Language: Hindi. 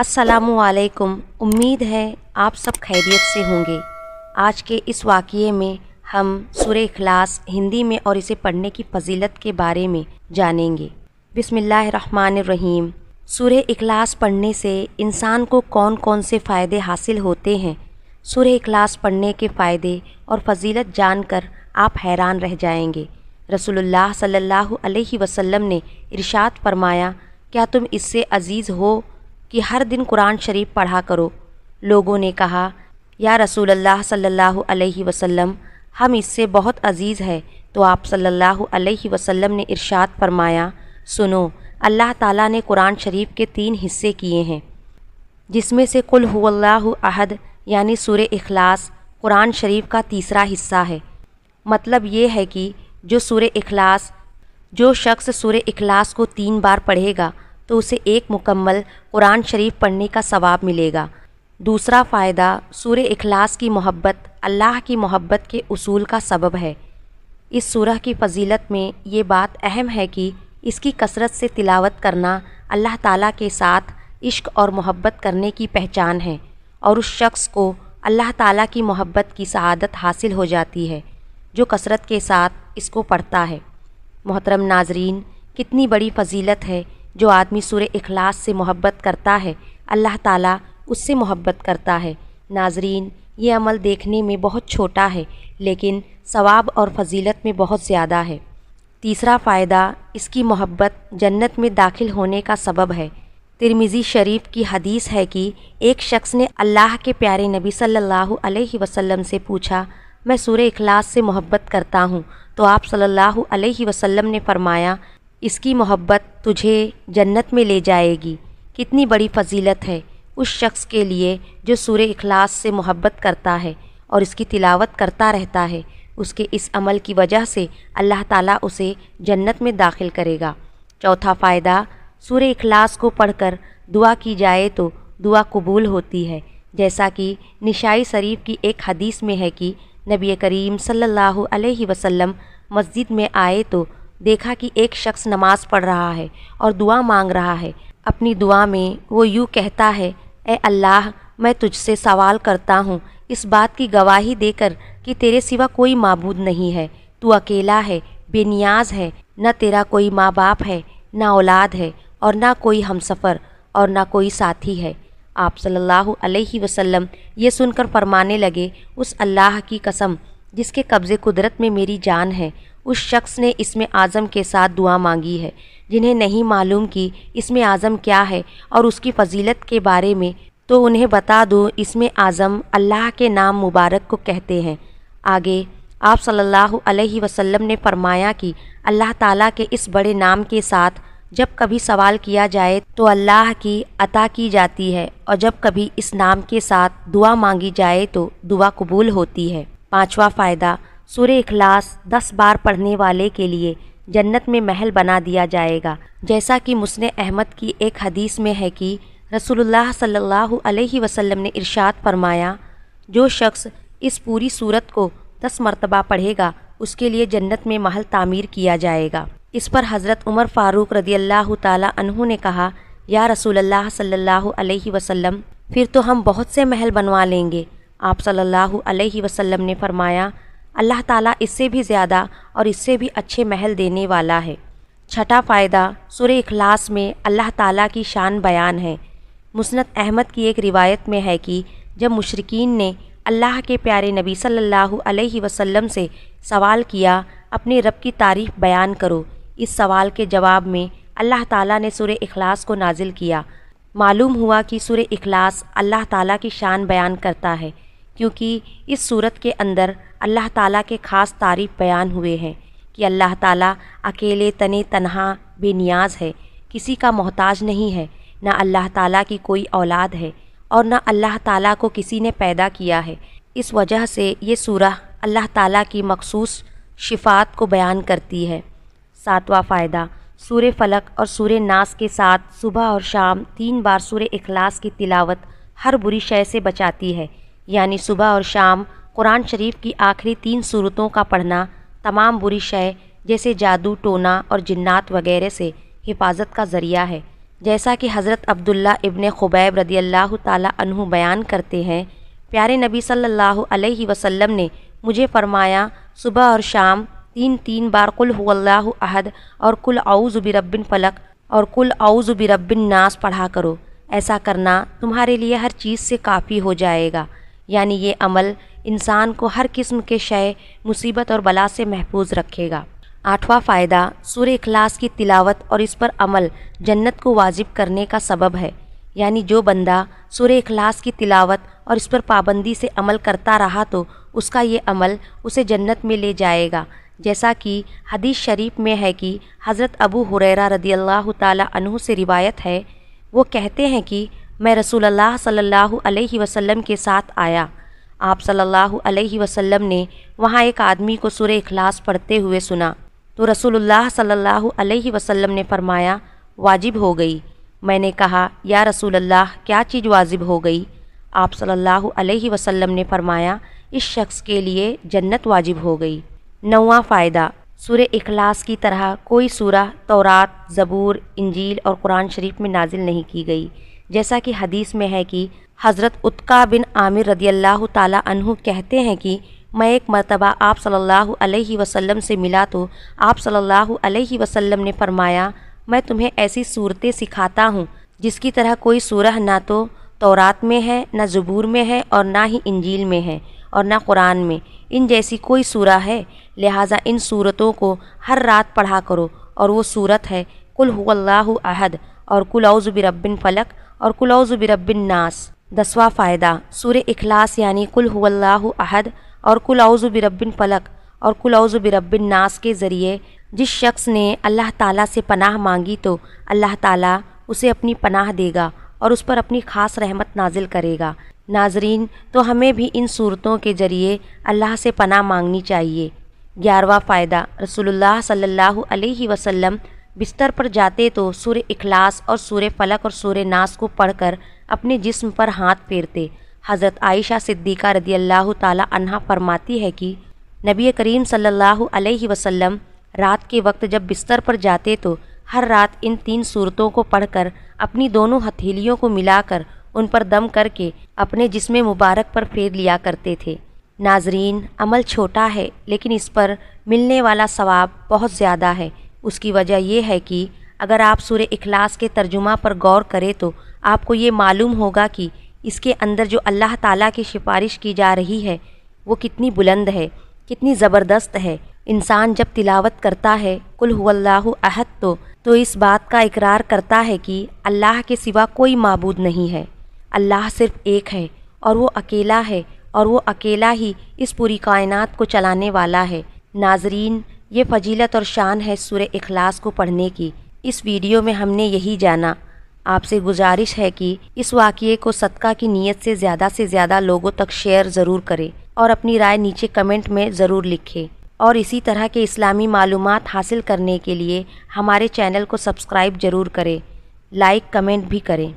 असलकुम उम्मीद है आप सब खैरियत से होंगे आज के इस वाक़े में हम सुर अखलास हिंदी में और इसे पढ़ने की फजीलत के बारे में जानेंगे बसमीम सुर अखलास पढ़ने से इंसान को कौन कौन से फ़ायदे हासिल होते हैं सुर अखलास पढ़ने के फ़ायदे और फजीलत जानकर आप हैरान रह जाएंगे रसोल्ला सल्ला वसम ने इरशाद फरमाया क्या तुम इससे अजीज़ हो कि हर दिन कुरान शरीफ पढ़ा करो लोगों ने कहा या रसूल अल्लाह सल्लल्लाहु अलैहि वसल्लम हम इससे बहुत अजीज़ है तो आप सल्लल्लाहु अलैहि वसल्लम ने इरशाद फरमाया सुनो अल्लाह ताला ने कुरान शरीफ के तीन हिस्से किए हैं जिसमें से कुल हुल्लाहु अहद यानी सूर इखलास कुरान शरीफ का तीसरा हिस्सा है मतलब ये है कि जो सुर इखलास जो शख्स सूर इखलास को तीन बार पढ़ेगा तो उसे एक मुकम्मल कुरान शरीफ पढ़ने का सवाब मिलेगा दूसरा फ़ायदा सूर अखलास की मोहब्बत अल्लाह की मोहब्बत के असूल का सबब है इस सूरह की फजीलत में ये बात अहम है कि इसकी कसरत से तिलावत करना अल्लाह ताला के साथ इश्क और मोहब्बत करने की पहचान है और उस शख्स को अल्लाह ताला की मोहब्बत की शहादत हासिल हो जाती है जो कसरत के साथ इसको पढ़ता है मोहतरम नाजरीन कितनी बड़ी फजीलत है जो आदमी सूर अखलास से मोहब्बत करता है अल्लाह ताला उससे मोहब्बत करता है नाजरीन ये अमल देखने में बहुत छोटा है लेकिन सवाब और फजीलत में बहुत ज़्यादा है तीसरा फ़ायदा इसकी मोहब्बत जन्नत में दाखिल होने का सबब है तिरमिज़ी शरीफ की हदीस है कि एक शख्स ने अल्लाह के प्यारे नबी सल्लल्लाहु अलैहि वसल्लम से पूछा मैं सूर्य अखलास से मोहब्बत करता हूँ तो आप सल्लल्लाहु अलैहि वसल्लम ने फरमाया इसकी मोहब्बत तुझे जन्नत में ले जाएगी कितनी बड़ी फजीलत है उस शख्स के लिए जो सूर्य अखलास से मोहब्बत करता है और इसकी तिलावत करता रहता है उसके इस अमल की वजह से अल्लाह ताला उसे जन्नत में दाखिल करेगा चौथा फ़ायदा सूर्य अखलास को पढ़कर दुआ की जाए तो दुआ कबूल होती है जैसा कि निशाई शरीफ की एक हदीस में है कि नबी करीम सल्लल्लाहु अलैहि वसल्लम मस्जिद में आए तो देखा कि एक शख्स नमाज पढ़ रहा है और दुआ मांग रहा है अपनी दुआ में वो यूँ कहता है ए अल्लाह मैं तुझसे सवाल करता हूँ इस बात की गवाही देकर कि तेरे सिवा कोई मबूद नहीं है तू अकेला है बेनियाज है न तेरा कोई माँ बाप है न औलाद है और ना कोई हमसफ़र और ना कोई साथी है आप सल्लल्लाहु अलैहि वसल्लम ये सुनकर फरमाने लगे उस अल्लाह की कसम जिसके कब्ज़े कुदरत में मेरी जान है उस शख्स ने इसमें आज़म के साथ दुआ मांगी है जिन्हें नहीं मालूम कि इसमें आज़म क्या है और उसकी फजीलत के बारे में तो उन्हें बता दो इसमें आज़म अल्लाह के नाम मुबारक को कहते हैं आगे आप सल्लल्लाहु अलैहि वसल्लम ने फरमाया कि अल्लाह ताला के इस बड़े नाम के साथ जब कभी सवाल किया जाए तो अल्लाह की अता की जाती है और जब कभी इस नाम के साथ दुआ मांगी जाए तो दुआ कबूल होती है पांचवा फ़ायदा सूर्य इखलास दस बार पढ़ने वाले के लिए जन्नत में महल बना दिया जाएगा जैसा कि मुस्न अहमद की एक हदीस में है कि रसूलुल्लाह सल्लल्लाहु अलैहि वसल्लम ने इरशाद फरमाया जो शख्स इस पूरी सूरत को दस मरतबा पढ़ेगा उसके लिए जन्नत में महल तामीर किया जाएगा इस पर हज़रत उमर फ़ारूक रदी अल्लाह तहु ने कहा या रसूल सल्ला सल्लल्लाहु फिर तो हम बहुत से महल बनवा लेंगे आप सल्लल्लाहु अलैहि वसल्लम ने फरमाया अल्लाह ताला इससे भी ज़्यादा और इससे भी अच्छे महल देने वाला है छठा फ़ायदा सुर इखलास में अल्लाह ताला की शान बयान है मुसनद अहमद की एक रिवायत में है कि जब मुशरकिन ने अल्लाह के प्यारे नबी सल्लल्लाहु अलैहि वसल्लम से सवाल किया अपने रब की तारीफ़ बयान करो इस सवाल के जवाब में अल्लाह ताला ने सुर इखलास को नाजिल किया मालूम हुआ कि सुर इखलास अल्लाह ताला की शान बयान करता है क्योंकि इस सूरत के अंदर अल्लाह ताला के ख़ास तारीफ़ बयान हुए हैं कि अल्लाह ताला अकेले तने तनहा बेनियाज है किसी का मोहताज नहीं है ना अल्लाह ताला की कोई औलाद है और ना अल्लाह ताला को किसी ने पैदा किया है इस वजह से ये सूरह अल्लाह ताला की मखसूस शिफात को बयान करती है सातवां फ़ायदा सूर फलक और सूर नास के साथ सुबह और शाम तीन बार सूर्य अखलास की तिलावत हर बुरी शय से बचाती है यानी सुबह और शाम कुरान शरीफ की आखिरी तीन सूरतों का पढ़ना तमाम बुरी शय जैसे जादू टोना और जिन्नात वगैरह से हिफाजत का ज़रिया है जैसा कि हज़रत अब्दुल्ला इबन खुबैब रदी अल्लाह तु बयान करते हैं प्यारे नबी सल्लल्लाहु अलैहि वसल्लम ने मुझे फरमाया सुबह और शाम तीन तीन बार कुल अहद और कुल बिरब्बिन फलक और कुल बिरब्बिन नास पढ़ा करो ऐसा करना तुम्हारे लिए हर चीज़ से काफ़ी हो जाएगा यानी ये अमल इंसान को हर किस्म के शय मुसीबत और बला से महफूज रखेगा आठवां फ़ायदा सुर अखलास की तिलावत और इस पर अमल जन्नत को वाजिब करने का सबब है यानी जो बंदा सुर अखलास की तिलावत और इस पर पाबंदी से अमल करता रहा तो उसका ये अमल उसे जन्नत में ले जाएगा जैसा कि हदीस शरीफ में है कि हज़रत अबू हुरैरा रदी अल्लाह तु से रिवायत है वो कहते हैं कि मैं रसूल अल्लाह सल्लल्लाहु अलैहि वसल्लम के साथ आया आप सल्लल्लाहु अलैहि वसल्लम ने वहाँ एक आदमी को सुर इखलास पढ़ते हुए सुना तो रसूलुल्लाह सल्लल्लाहु अलैहि वसल्लम ने फरमाया वाजिब हो गई मैंने कहा या रसूल अल्लाह क्या चीज़ वाजिब हो गई आप सल्लल्लाहु अलैहि वसल्लम ने फरमाया इस शख्स के लिए जन्नत वाजिब हो गई नवा फ़ायदा सुर इखलास की तरह कोई सूरह तौरात ज़बूर इंजील और कुरान शरीफ में नाजिल नहीं की गई जैसा कि हदीस में है कि हज़रत उत्का बिन आमिर रदी अल्लाह तहु कहते हैं कि मैं एक मरतबा आप सल्लल्लाहु अलैहि वसल्लम से मिला तो आप सल्लल्लाहु अलैहि वसल्लम ने फरमाया मैं तुम्हें ऐसी सूरतें सिखाता हूँ जिसकी तरह कोई सूरह ना तो तौरात में है ना ज़बूर में है और ना ही इंजील में है और ना कुरान में इन जैसी कोई सूरह है लिहाजा इन सूरतों को हर रात पढ़ा करो और वो सूरत है कुल और कुल बिरबिन फ़लक और कुलौज़ नास दसवा फ़ायदा सूर अखलास यानी कुल हुल्लाह अहद और कुलौज़ बिरबिन फलक और कुलौज़ बिरबिन नास के ज़रिए जिस शख्स ने अल्लाह ताला से पनाह मांगी तो अल्लाह ताला उसे अपनी पनाह देगा और उस पर अपनी ख़ास रहमत नाजिल करेगा नाजरीन तो हमें भी इन सूरतों के ज़रिए अल्लाह से पनाह मांगनी चाहिए ग्यारहवा फ़ायदा रसोल्ला सल्ला वसम बिस्तर पर जाते तो सूर्य इखलास और सूर्य फलक और सूर्य नास को पढ़कर अपने जिस्म पर हाथ फेरते हज़रत आयशा सिद्दीका रदी अल्लाह तहा फरमाती है कि नबी करीम सल्लल्लाहु अलैहि वसल्लम रात के वक्त जब बिस्तर पर जाते तो हर रात इन तीन सूरतों को पढ़कर अपनी दोनों हथेलियों को मिलाकर उन पर दम करके अपने जिसम मुबारक पर फेर लिया करते थे नाजरीन अमल छोटा है लेकिन इस पर मिलने वाला सवाब बहुत ज़्यादा है उसकी वजह यह है कि अगर आप सूर्य इखलास के तर्जुमा पर गौर करें तो आपको ये मालूम होगा कि इसके अंदर जो अल्लाह ताला की सिफारिश की जा रही है वो कितनी बुलंद है कितनी ज़बरदस्त है इंसान जब तिलावत करता है कुल हुल्लाहु अहद तो तो इस बात का इकरार करता है कि अल्लाह के सिवा कोई मबूद नहीं है अल्लाह सिर्फ़ एक है और वो अकेला है और वो अकेला ही इस पूरी कायनात को चलाने वाला है नाजरीन ये फजीलत और शान है सुर अखलास को पढ़ने की इस वीडियो में हमने यही जाना आपसे गुजारिश है कि इस वाक़े को सदका की नीयत से ज़्यादा से ज़्यादा लोगों तक शेयर ज़रूर करें और अपनी राय नीचे कमेंट में ज़रूर लिखें और इसी तरह के इस्लामी मालूम हासिल करने के लिए हमारे चैनल को सब्सक्राइब ज़रूर करें लाइक कमेंट भी करें